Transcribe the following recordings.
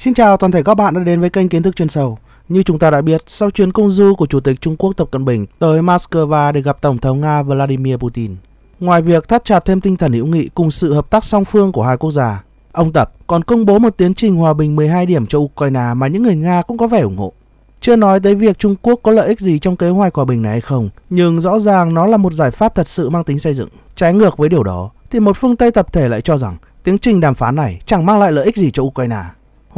Xin chào toàn thể các bạn đã đến với kênh Kiến thức chuyên sâu. Như chúng ta đã biết, sau chuyến công du của Chủ tịch Trung Quốc Tập Cận Bình tới Moscow để gặp Tổng thống Nga Vladimir Putin, ngoài việc thắt chặt thêm tinh thần hữu nghị cùng sự hợp tác song phương của hai quốc gia, ông Tập còn công bố một tiến trình hòa bình 12 điểm cho Ukraine mà những người Nga cũng có vẻ ủng hộ. Chưa nói tới việc Trung Quốc có lợi ích gì trong kế hoạch hòa bình này hay không, nhưng rõ ràng nó là một giải pháp thật sự mang tính xây dựng. Trái ngược với điều đó, thì một phương Tây tập thể lại cho rằng tiến trình đàm phán này chẳng mang lại lợi ích gì cho Ukraine.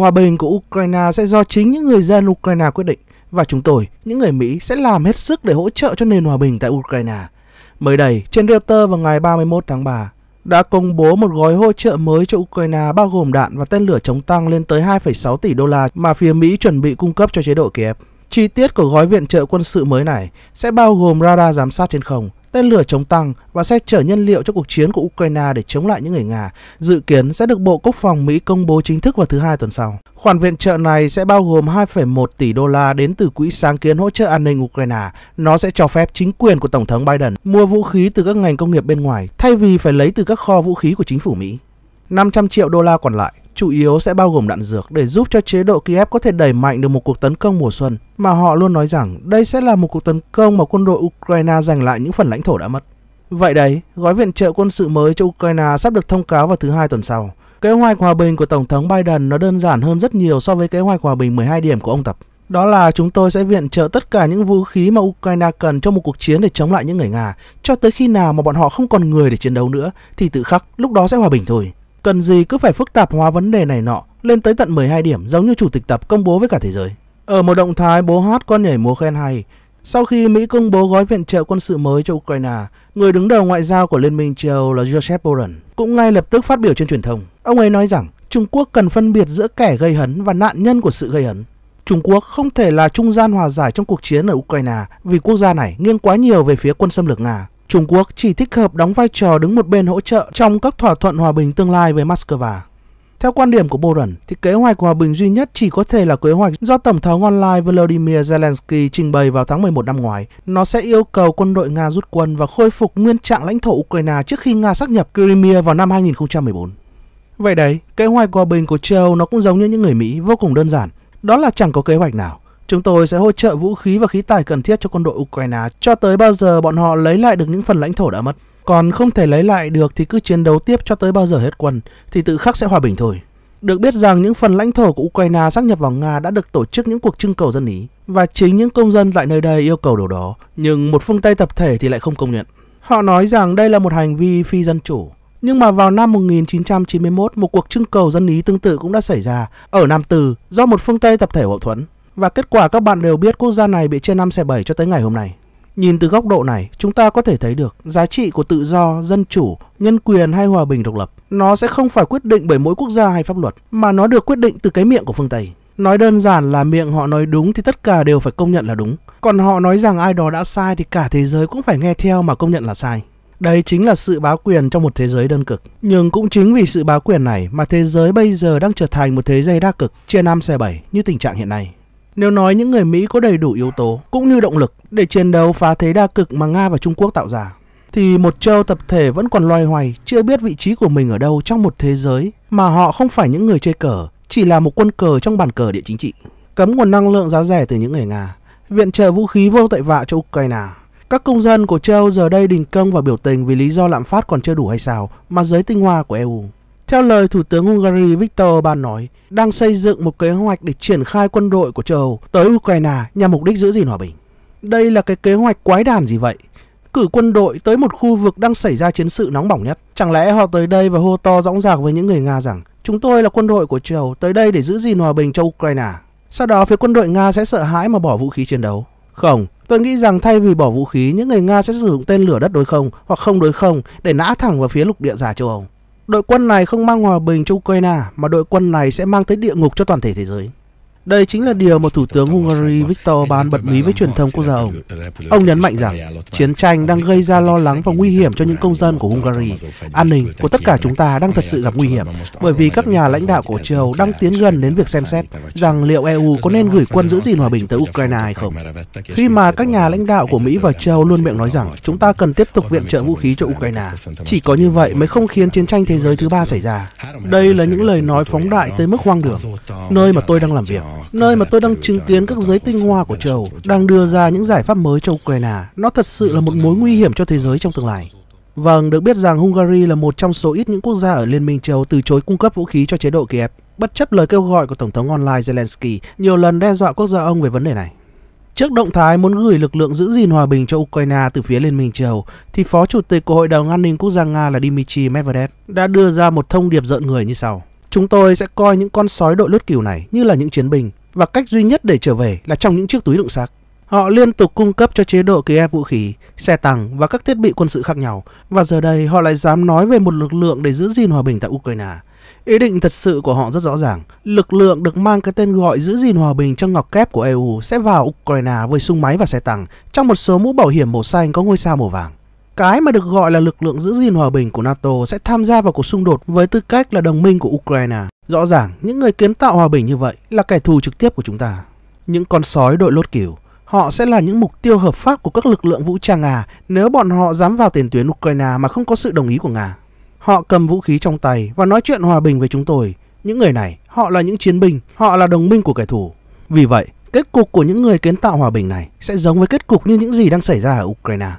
Hòa bình của Ukraine sẽ do chính những người dân Ukraine quyết định và chúng tôi, những người Mỹ sẽ làm hết sức để hỗ trợ cho nền hòa bình tại Ukraine. Mới đây, trên Reuters vào ngày 31 tháng 3, đã công bố một gói hỗ trợ mới cho Ukraine bao gồm đạn và tên lửa chống tăng lên tới 2,6 tỷ đô la mà phía Mỹ chuẩn bị cung cấp cho chế độ Kiev. Chi tiết của gói viện trợ quân sự mới này sẽ bao gồm radar giám sát trên không, Tên lửa chống tăng và xe chở nhân liệu cho cuộc chiến của Ukraine để chống lại những người Nga dự kiến sẽ được Bộ Quốc phòng Mỹ công bố chính thức vào thứ Hai tuần sau. Khoản viện trợ này sẽ bao gồm 2,1 tỷ đô la đến từ Quỹ sáng kiến hỗ trợ an ninh Ukraine. Nó sẽ cho phép chính quyền của Tổng thống Biden mua vũ khí từ các ngành công nghiệp bên ngoài thay vì phải lấy từ các kho vũ khí của chính phủ Mỹ. 500 triệu đô la còn lại chủ yếu sẽ bao gồm đạn dược để giúp cho chế độ Kiev có thể đẩy mạnh được một cuộc tấn công mùa xuân, mà họ luôn nói rằng đây sẽ là một cuộc tấn công mà quân đội Ukraine giành lại những phần lãnh thổ đã mất. Vậy đấy, gói viện trợ quân sự mới cho Ukraine sắp được thông cáo vào thứ hai tuần sau. Kế hoạch hòa bình của Tổng thống Biden nó đơn giản hơn rất nhiều so với kế hoạch hòa bình 12 điểm của ông Tập. Đó là chúng tôi sẽ viện trợ tất cả những vũ khí mà Ukraine cần cho một cuộc chiến để chống lại những người Nga. Cho tới khi nào mà bọn họ không còn người để chiến đấu nữa thì tự khắc, lúc đó sẽ hòa bình thôi. Cần gì cứ phải phức tạp hóa vấn đề này nọ, lên tới tận 12 điểm giống như chủ tịch tập công bố với cả thế giới. Ở một động thái bố hát con nhảy múa khen hay, sau khi Mỹ công bố gói viện trợ quân sự mới cho Ukraine, người đứng đầu ngoại giao của Liên minh châu là Joseph Borrell cũng ngay lập tức phát biểu trên truyền thông. Ông ấy nói rằng Trung Quốc cần phân biệt giữa kẻ gây hấn và nạn nhân của sự gây hấn. Trung Quốc không thể là trung gian hòa giải trong cuộc chiến ở Ukraine vì quốc gia này nghiêng quá nhiều về phía quân xâm lược Nga. Trung Quốc chỉ thích hợp đóng vai trò đứng một bên hỗ trợ trong các thỏa thuận hòa bình tương lai với Moscow. Theo quan điểm của Boren, thì kế hoạch hòa bình duy nhất chỉ có thể là kế hoạch do Tổng thống online Volodymyr Zelensky trình bày vào tháng 11 năm ngoái. Nó sẽ yêu cầu quân đội Nga rút quân và khôi phục nguyên trạng lãnh thổ Ukraine trước khi Nga xác nhập Crimea vào năm 2014. Vậy đấy, kế hoạch hòa bình của châu nó cũng giống như những người Mỹ, vô cùng đơn giản. Đó là chẳng có kế hoạch nào. Chúng tôi sẽ hỗ trợ vũ khí và khí tài cần thiết cho quân đội Ukraine cho tới bao giờ bọn họ lấy lại được những phần lãnh thổ đã mất. Còn không thể lấy lại được thì cứ chiến đấu tiếp cho tới bao giờ hết quân, thì tự khắc sẽ hòa bình thôi. Được biết rằng những phần lãnh thổ của Ukraine xác nhập vào Nga đã được tổ chức những cuộc trưng cầu dân Ý, và chính những công dân tại nơi đây yêu cầu điều đó, nhưng một phương Tây tập thể thì lại không công nhận. Họ nói rằng đây là một hành vi phi dân chủ. Nhưng mà vào năm 1991, một cuộc trưng cầu dân Ý tương tự cũng đã xảy ra ở Nam Từ do một phương Tây tập thể hậu thuẫn. Và kết quả các bạn đều biết quốc gia này bị chia 5 xe 7 cho tới ngày hôm nay. Nhìn từ góc độ này, chúng ta có thể thấy được giá trị của tự do, dân chủ, nhân quyền hay hòa bình độc lập. Nó sẽ không phải quyết định bởi mỗi quốc gia hay pháp luật, mà nó được quyết định từ cái miệng của phương Tây. Nói đơn giản là miệng họ nói đúng thì tất cả đều phải công nhận là đúng. Còn họ nói rằng ai đó đã sai thì cả thế giới cũng phải nghe theo mà công nhận là sai. Đây chính là sự bá quyền trong một thế giới đơn cực. Nhưng cũng chính vì sự bá quyền này mà thế giới bây giờ đang trở thành một thế giới đa cực, chia năm xe bảy như tình trạng hiện nay. Nếu nói những người Mỹ có đầy đủ yếu tố cũng như động lực để chiến đấu phá thế đa cực mà Nga và Trung Quốc tạo ra, thì một châu tập thể vẫn còn loay hoay, chưa biết vị trí của mình ở đâu trong một thế giới mà họ không phải những người chơi cờ, chỉ là một quân cờ trong bàn cờ địa chính trị. Cấm nguồn năng lượng giá rẻ từ những người Nga, viện trợ vũ khí vô tội vạ cho Ukraine. Các công dân của châu giờ đây đình công và biểu tình vì lý do lạm phát còn chưa đủ hay sao mà giới tinh hoa của EU. Theo lời Thủ tướng Hungary Viktor Orbán nói, đang xây dựng một kế hoạch để triển khai quân đội của châu Âu tới Ukraine nhằm mục đích giữ gìn hòa bình. Đây là cái kế hoạch quái đản gì vậy? Cử quân đội tới một khu vực đang xảy ra chiến sự nóng bỏng nhất. Chẳng lẽ họ tới đây và hô to rõng rạc với những người Nga rằng chúng tôi là quân đội của châu Âu tới đây để giữ gìn hòa bình cho Ukraine. Sau đó phía quân đội Nga sẽ sợ hãi mà bỏ vũ khí chiến đấu. Không, tôi nghĩ rằng thay vì bỏ vũ khí, những người Nga sẽ sử dụng tên lửa đất đối không hoặc không đối không để nã thẳng vào phía lục địa già châu Âu. Đội quân này không mang hòa bình cho Ukraine mà đội quân này sẽ mang tới địa ngục cho toàn thể thế giới. Đây chính là điều mà Thủ tướng Hungary Viktor Orbán bật mí với truyền thông quốc gia ông. Ông nhấn mạnh rằng chiến tranh đang gây ra lo lắng và nguy hiểm cho những công dân của Hungary. An ninh của tất cả chúng ta đang thật sự gặp nguy hiểm bởi vì các nhà lãnh đạo của châu Âu đang tiến gần đến việc xem xét rằng liệu EU có nên gửi quân giữ gìn hòa bình tới Ukraine hay không. Khi mà các nhà lãnh đạo của Mỹ và châu Âu luôn miệng nói rằng chúng ta cần tiếp tục viện trợ vũ khí cho Ukraine, chỉ có như vậy mới không khiến chiến tranh thế giới thứ ba xảy ra. Đây là những lời nói phóng đại tới mức hoang đường, nơi mà tôi đang làm việc nơi mà tôi đang chứng kiến các giới tinh hoa của châu đang đưa ra những giải pháp mới cho Ukraine. Nó thật sự là một mối nguy hiểm cho thế giới trong tương lai. Vâng, được biết rằng Hungary là một trong số ít những quốc gia ở Liên minh châu từ chối cung cấp vũ khí cho chế độ Kiev, bất chấp lời kêu gọi của Tổng thống online Zelensky nhiều lần đe dọa quốc gia ông về vấn đề này. Trước động thái muốn gửi lực lượng giữ gìn hòa bình cho Ukraine từ phía Liên minh châu thì Phó Chủ tịch của Hội đồng An ninh Quốc gia Nga là Dmitry Medvedev đã đưa ra một thông điệp giận người như sau. Chúng tôi sẽ coi những con sói đội lốt cừu này như là những chiến binh và cách duy nhất để trở về là trong những chiếc túi đựng xác. Họ liên tục cung cấp cho chế độ Kiev vũ khí, xe tăng và các thiết bị quân sự khác nhau và giờ đây họ lại dám nói về một lực lượng để giữ gìn hòa bình tại Ukraine. Ý định thật sự của họ rất rõ ràng, lực lượng được mang cái tên gọi giữ gìn hòa bình trong ngọc kép của EU sẽ vào Ukraine với súng máy và xe tăng trong một số mũ bảo hiểm màu xanh có ngôi sao màu vàng. Cái mà được gọi là lực lượng giữ gìn hòa bình của NATO sẽ tham gia vào cuộc xung đột với tư cách là đồng minh của Ukraine. Rõ ràng, những người kiến tạo hòa bình như vậy là kẻ thù trực tiếp của chúng ta. Những con sói đội lốt kiểu họ sẽ là những mục tiêu hợp pháp của các lực lượng vũ trang Nga nếu bọn họ dám vào tiền tuyến Ukraine mà không có sự đồng ý của Nga. Họ cầm vũ khí trong tay và nói chuyện hòa bình với chúng tôi. Những người này, họ là những chiến binh, họ là đồng minh của kẻ thù. Vì vậy, kết cục của những người kiến tạo hòa bình này sẽ giống với kết cục như những gì đang xảy ra ở Ukraine.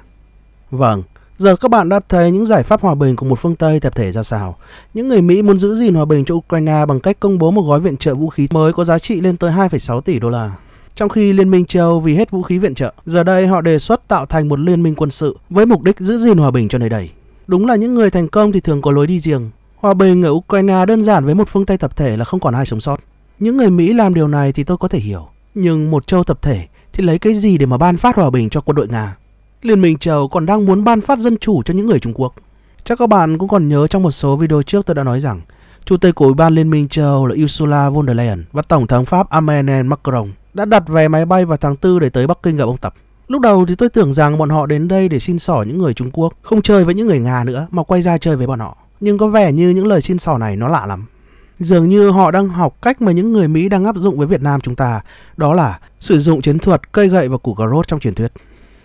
Vâng, giờ các bạn đã thấy những giải pháp hòa bình của một phương Tây tập thể ra sao. Những người Mỹ muốn giữ gìn hòa bình cho Ukraine bằng cách công bố một gói viện trợ vũ khí mới có giá trị lên tới 2,6 tỷ đô la. Trong khi Liên minh châu vì hết vũ khí viện trợ, giờ đây họ đề xuất tạo thành một liên minh quân sự với mục đích giữ gìn hòa bình cho nơi đây. Đúng là những người thành công thì thường có lối đi riêng. Hòa bình ở Ukraine đơn giản với một phương Tây tập thể là không còn ai sống sót. Những người Mỹ làm điều này thì tôi có thể hiểu. Nhưng một châu tập thể thì lấy cái gì để mà ban phát hòa bình cho quân đội Nga? Liên minh Châu còn đang muốn ban phát dân chủ cho những người Trung Quốc. Chắc các bạn cũng còn nhớ trong một số video trước tôi đã nói rằng Chủ tịch của Ủy ban Liên minh châu là Ursula von der Leyen và Tổng thống Pháp Emmanuel Macron đã đặt vé máy bay vào tháng 4 để tới Bắc Kinh gặp ông Tập. Lúc đầu thì tôi tưởng rằng bọn họ đến đây để xin sỏ những người Trung Quốc, không chơi với những người Nga nữa mà quay ra chơi với bọn họ. Nhưng có vẻ như những lời xin sỏ này nó lạ lắm. Dường như họ đang học cách mà những người Mỹ đang áp dụng với Việt Nam chúng ta, đó là sử dụng chiến thuật cây gậy và củ cà rốt trong truyền thuyết.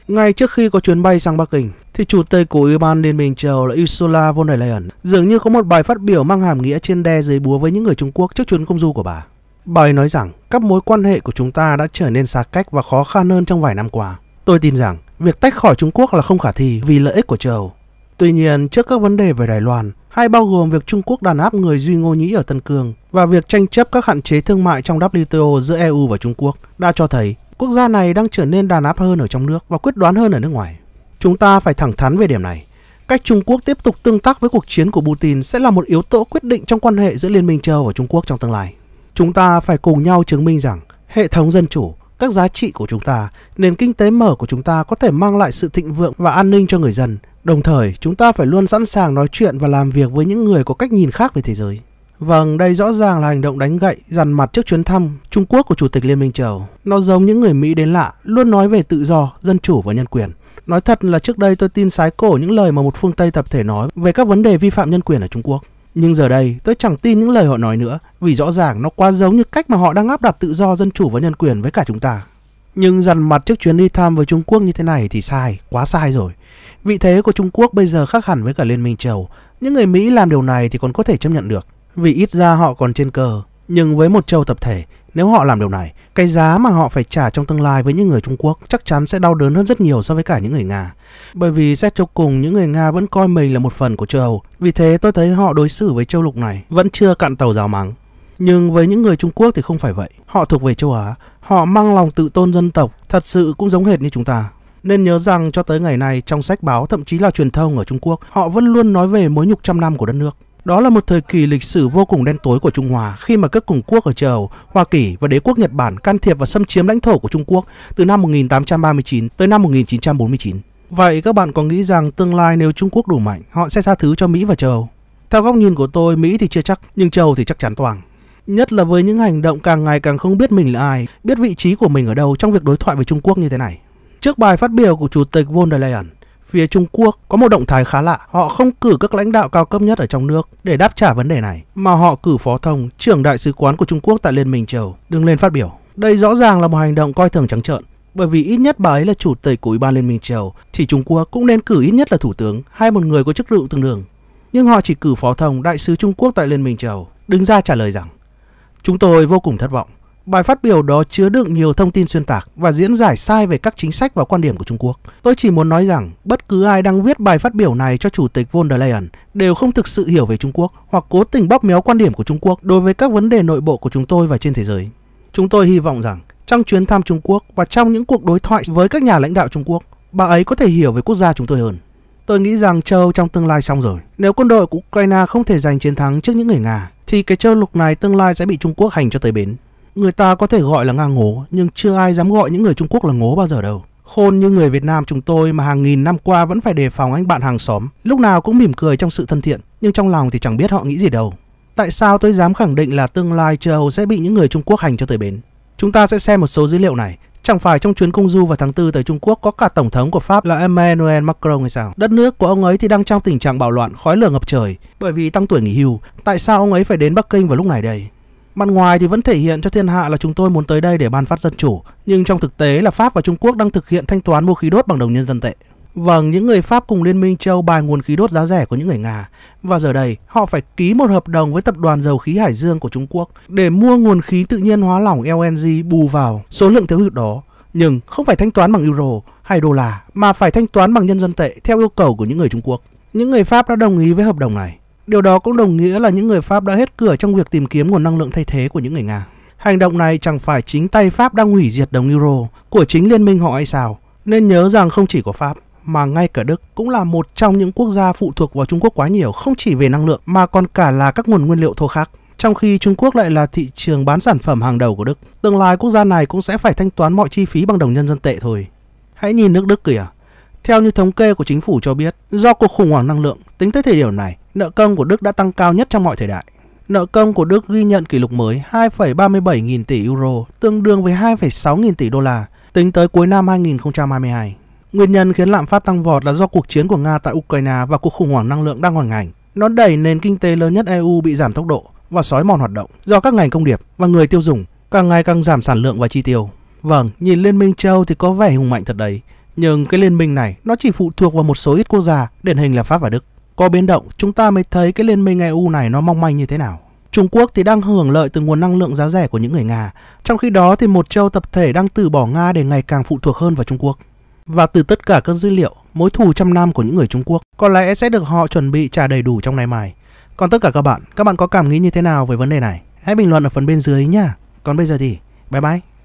Ngay trước khi có chuyến bay sang Bắc Kinh, thì Chủ tịch của Ủy ban Liên minh châu là Ursula von der Leyen dường như có một bài phát biểu mang hàm nghĩa trên đe dưới búa với những người Trung Quốc trước chuyến công du của bà. Bài nói rằng các mối quan hệ của chúng ta đã trở nên xa cách và khó khăn hơn trong vài năm qua. Tôi tin rằng việc tách khỏi Trung Quốc là không khả thi vì lợi ích của châu Tuy nhiên, trước các vấn đề về Đài Loan, hay bao gồm việc Trung Quốc đàn áp người Duy Ngô Nhĩ ở Tân Cương và việc tranh chấp các hạn chế thương mại trong WTO giữa EU và Trung Quốc đã cho thấy quốc gia này đang trở nên đàn áp hơn ở trong nước và quyết đoán hơn ở nước ngoài. Chúng ta phải thẳng thắn về điểm này. Cách Trung Quốc tiếp tục tương tác với cuộc chiến của Putin sẽ là một yếu tố quyết định trong quan hệ giữa Liên minh châu và Trung Quốc trong tương lai. Chúng ta phải cùng nhau chứng minh rằng hệ thống dân chủ, các giá trị của chúng ta, nền kinh tế mở của chúng ta có thể mang lại sự thịnh vượng và an ninh cho người dân. Đồng thời, chúng ta phải luôn sẵn sàng nói chuyện và làm việc với những người có cách nhìn khác về thế giới. Vâng, đây rõ ràng là hành động đánh gậy, dằn mặt trước chuyến thăm Trung Quốc của Chủ tịch Liên minh châu Nó giống những người Mỹ đến lạ, luôn nói về tự do, dân chủ và nhân quyền. Nói thật là trước đây tôi tin sái cổ những lời mà một phương Tây tập thể nói về các vấn đề vi phạm nhân quyền ở Trung Quốc. Nhưng giờ đây, tôi chẳng tin những lời họ nói nữa, vì rõ ràng nó quá giống như cách mà họ đang áp đặt tự do, dân chủ và nhân quyền với cả chúng ta. Nhưng dằn mặt trước chuyến đi thăm với Trung Quốc như thế này thì sai, quá sai rồi. Vị thế của Trung Quốc bây giờ khác hẳn với cả Liên minh châu Những người Mỹ làm điều này thì còn có thể chấp nhận được vì ít ra họ còn trên cờ. Nhưng với một châu tập thể, nếu họ làm điều này, cái giá mà họ phải trả trong tương lai với những người Trung Quốc chắc chắn sẽ đau đớn hơn rất nhiều so với cả những người Nga. Bởi vì xét cho cùng những người Nga vẫn coi mình là một phần của châu Âu, vì thế tôi thấy họ đối xử với châu lục này vẫn chưa cạn tàu rào mắng. Nhưng với những người Trung Quốc thì không phải vậy. Họ thuộc về châu Á, họ mang lòng tự tôn dân tộc, thật sự cũng giống hệt như chúng ta. Nên nhớ rằng cho tới ngày nay trong sách báo thậm chí là truyền thông ở Trung Quốc, họ vẫn luôn nói về mối nhục trăm năm của đất nước. Đó là một thời kỳ lịch sử vô cùng đen tối của Trung Hoa khi mà các cường quốc ở châu Hoa Kỳ và đế quốc Nhật Bản can thiệp và xâm chiếm lãnh thổ của Trung Quốc từ năm 1839 tới năm 1949. Vậy các bạn có nghĩ rằng tương lai nếu Trung Quốc đủ mạnh, họ sẽ tha thứ cho Mỹ và châu Theo góc nhìn của tôi, Mỹ thì chưa chắc, nhưng châu thì chắc chắn toàn. Nhất là với những hành động càng ngày càng không biết mình là ai, biết vị trí của mình ở đâu trong việc đối thoại với Trung Quốc như thế này. Trước bài phát biểu của Chủ tịch von der Leyen, Phía Trung Quốc có một động thái khá lạ, họ không cử các lãnh đạo cao cấp nhất ở trong nước để đáp trả vấn đề này, mà họ cử phó thông, trưởng đại sứ quán của Trung Quốc tại Liên minh châu đứng lên phát biểu. Đây rõ ràng là một hành động coi thường trắng trợn, bởi vì ít nhất bà ấy là chủ tịch của Ủy ban Liên minh châu, thì Trung Quốc cũng nên cử ít nhất là thủ tướng hay một người có chức vụ tương đương. Nhưng họ chỉ cử phó thông đại sứ Trung Quốc tại Liên minh châu đứng ra trả lời rằng Chúng tôi vô cùng thất vọng. Bài phát biểu đó chứa đựng nhiều thông tin xuyên tạc và diễn giải sai về các chính sách và quan điểm của Trung Quốc. Tôi chỉ muốn nói rằng bất cứ ai đang viết bài phát biểu này cho Chủ tịch von der Leyen đều không thực sự hiểu về Trung Quốc hoặc cố tình bóp méo quan điểm của Trung Quốc đối với các vấn đề nội bộ của chúng tôi và trên thế giới. Chúng tôi hy vọng rằng trong chuyến thăm Trung Quốc và trong những cuộc đối thoại với các nhà lãnh đạo Trung Quốc, bà ấy có thể hiểu về quốc gia chúng tôi hơn. Tôi nghĩ rằng châu trong tương lai xong rồi. Nếu quân đội của Ukraine không thể giành chiến thắng trước những người Nga, thì cái châu lục này tương lai sẽ bị Trung Quốc hành cho tới bến. Người ta có thể gọi là Nga ngố, nhưng chưa ai dám gọi những người Trung Quốc là ngố bao giờ đâu. Khôn như người Việt Nam chúng tôi mà hàng nghìn năm qua vẫn phải đề phòng anh bạn hàng xóm, lúc nào cũng mỉm cười trong sự thân thiện, nhưng trong lòng thì chẳng biết họ nghĩ gì đâu. Tại sao tôi dám khẳng định là tương lai châu Âu sẽ bị những người Trung Quốc hành cho tới bến? Chúng ta sẽ xem một số dữ liệu này. Chẳng phải trong chuyến công du vào tháng 4 tới Trung Quốc có cả Tổng thống của Pháp là Emmanuel Macron hay sao? Đất nước của ông ấy thì đang trong tình trạng bạo loạn, khói lửa ngập trời. Bởi vì tăng tuổi nghỉ hưu, tại sao ông ấy phải đến Bắc Kinh vào lúc này đây? Mặt ngoài thì vẫn thể hiện cho thiên hạ là chúng tôi muốn tới đây để ban phát dân chủ, nhưng trong thực tế là Pháp và Trung Quốc đang thực hiện thanh toán mua khí đốt bằng đồng nhân dân tệ. Vâng, những người Pháp cùng Liên minh châu bài nguồn khí đốt giá rẻ của những người Nga. Và giờ đây, họ phải ký một hợp đồng với tập đoàn dầu khí Hải Dương của Trung Quốc để mua nguồn khí tự nhiên hóa lỏng LNG bù vào số lượng thiếu hụt đó. Nhưng không phải thanh toán bằng euro hay đô la, mà phải thanh toán bằng nhân dân tệ theo yêu cầu của những người Trung Quốc. Những người Pháp đã đồng ý với hợp đồng này. Điều đó cũng đồng nghĩa là những người Pháp đã hết cửa trong việc tìm kiếm nguồn năng lượng thay thế của những người Nga. Hành động này chẳng phải chính tay Pháp đang hủy diệt đồng euro của chính liên minh họ hay sao? Nên nhớ rằng không chỉ có Pháp, mà ngay cả Đức cũng là một trong những quốc gia phụ thuộc vào Trung Quốc quá nhiều không chỉ về năng lượng mà còn cả là các nguồn nguyên liệu thô khác. Trong khi Trung Quốc lại là thị trường bán sản phẩm hàng đầu của Đức, tương lai quốc gia này cũng sẽ phải thanh toán mọi chi phí bằng đồng nhân dân tệ thôi. Hãy nhìn nước Đức kìa. Theo như thống kê của chính phủ cho biết, do cuộc khủng hoảng năng lượng, tính tới thời điểm này, Nợ công của Đức đã tăng cao nhất trong mọi thời đại. Nợ công của Đức ghi nhận kỷ lục mới 2,37 nghìn tỷ euro, tương đương với 2,6 nghìn tỷ đô la, tính tới cuối năm 2022. Nguyên nhân khiến lạm phát tăng vọt là do cuộc chiến của Nga tại Ukraine và cuộc khủng hoảng năng lượng đang hoành hành. Nó đẩy nền kinh tế lớn nhất EU bị giảm tốc độ và sói mòn hoạt động do các ngành công nghiệp và người tiêu dùng càng ngày càng giảm sản lượng và chi tiêu. Vâng, nhìn Liên minh châu thì có vẻ hùng mạnh thật đấy, nhưng cái liên minh này nó chỉ phụ thuộc vào một số ít quốc gia, điển hình là Pháp và Đức có biến động, chúng ta mới thấy cái liên minh EU này nó mong manh như thế nào. Trung Quốc thì đang hưởng lợi từ nguồn năng lượng giá rẻ của những người Nga, trong khi đó thì một châu tập thể đang từ bỏ Nga để ngày càng phụ thuộc hơn vào Trung Quốc. Và từ tất cả các dữ liệu, mối thù trăm năm của những người Trung Quốc có lẽ sẽ được họ chuẩn bị trả đầy đủ trong ngày mai. Còn tất cả các bạn, các bạn có cảm nghĩ như thế nào về vấn đề này? Hãy bình luận ở phần bên dưới nhé. Còn bây giờ thì, bye bye.